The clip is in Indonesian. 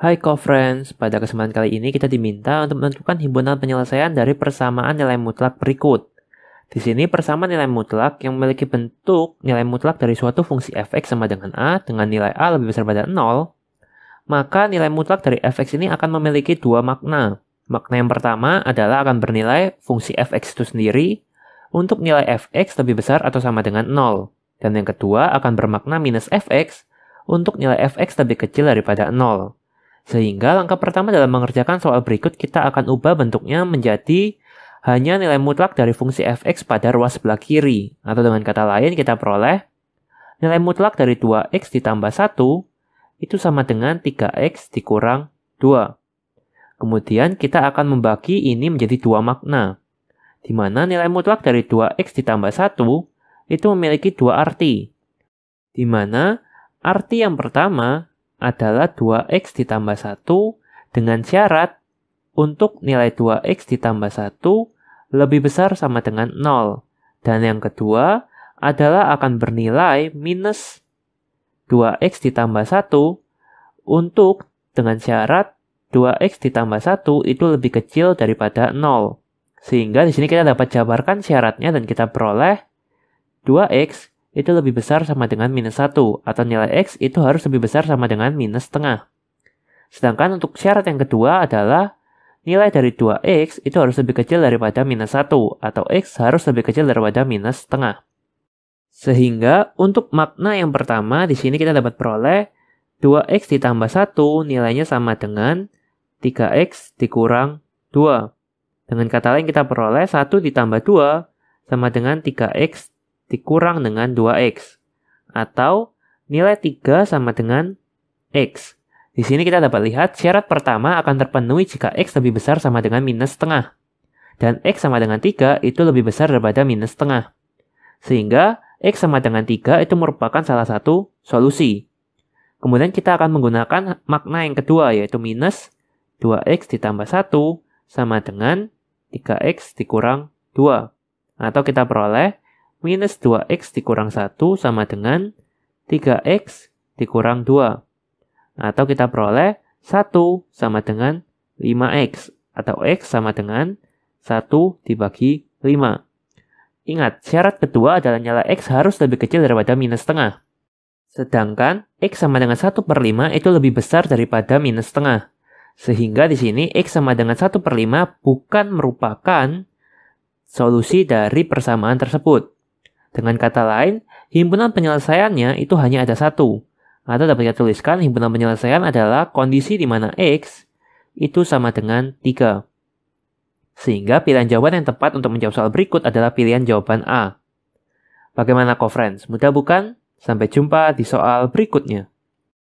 Hai co-friends, pada kesempatan kali ini kita diminta untuk menentukan himpunan penyelesaian dari persamaan nilai mutlak berikut. Di sini persamaan nilai mutlak yang memiliki bentuk nilai mutlak dari suatu fungsi fx sama dengan a dengan nilai a lebih besar pada 0, maka nilai mutlak dari fx ini akan memiliki dua makna. Makna yang pertama adalah akan bernilai fungsi fx itu sendiri untuk nilai fx lebih besar atau sama dengan 0. Dan yang kedua akan bermakna minus fx untuk nilai fx lebih kecil daripada 0. Sehingga langkah pertama dalam mengerjakan soal berikut kita akan ubah bentuknya menjadi hanya nilai mutlak dari fungsi fx pada ruas sebelah kiri. Atau dengan kata lain kita peroleh nilai mutlak dari 2x ditambah 1 itu sama dengan 3x dikurang 2. Kemudian kita akan membagi ini menjadi dua makna, di mana nilai mutlak dari 2x ditambah 1 itu memiliki dua arti, di mana arti yang pertama adalah 2x ditambah 1 dengan syarat untuk nilai 2x ditambah 1 lebih besar sama dengan 0. Dan yang kedua adalah akan bernilai minus 2x ditambah 1 untuk dengan syarat 2x ditambah 1 itu lebih kecil daripada 0. Sehingga di sini kita dapat jabarkan syaratnya dan kita peroleh 2x itu lebih besar sama dengan minus 1, atau nilai X itu harus lebih besar sama dengan minus setengah. Sedangkan untuk syarat yang kedua adalah nilai dari 2X itu harus lebih kecil daripada minus 1, atau X harus lebih kecil daripada minus setengah. Sehingga untuk makna yang pertama di sini kita dapat peroleh 2X ditambah 1 nilainya sama dengan 3X dikurang 2. Dengan kata lain kita peroleh 1 ditambah 2 sama dengan 3X dikurang dengan 2x atau nilai 3 sama dengan x. Di sini kita dapat lihat syarat pertama akan terpenuhi jika x lebih besar sama dengan minus setengah. Dan x sama dengan 3 itu lebih besar daripada minus setengah. Sehingga x sama dengan 3 itu merupakan salah satu solusi. Kemudian kita akan menggunakan makna yang kedua yaitu minus 2x ditambah 1 sama dengan 3x dikurang 2. Atau kita peroleh minus 2x dikurang 1 sama dengan 3x dikurang 2. Atau kita peroleh 1 sama dengan 5x atau x sama dengan 1 dibagi 5. Ingat, syarat kedua adalah nyala x harus lebih kecil daripada minus setengah. Sedangkan x sama dengan 1 per 5 itu lebih besar daripada minus setengah. Sehingga di sini x sama dengan 1 per 5 bukan merupakan solusi dari persamaan tersebut. Dengan kata lain, himpunan penyelesaiannya itu hanya ada satu. Atau dapat kita tuliskan himpunan penyelesaian adalah kondisi di mana X itu sama dengan 3. Sehingga pilihan jawaban yang tepat untuk menjawab soal berikut adalah pilihan jawaban A. Bagaimana kau friends? Mudah bukan? Sampai jumpa di soal berikutnya.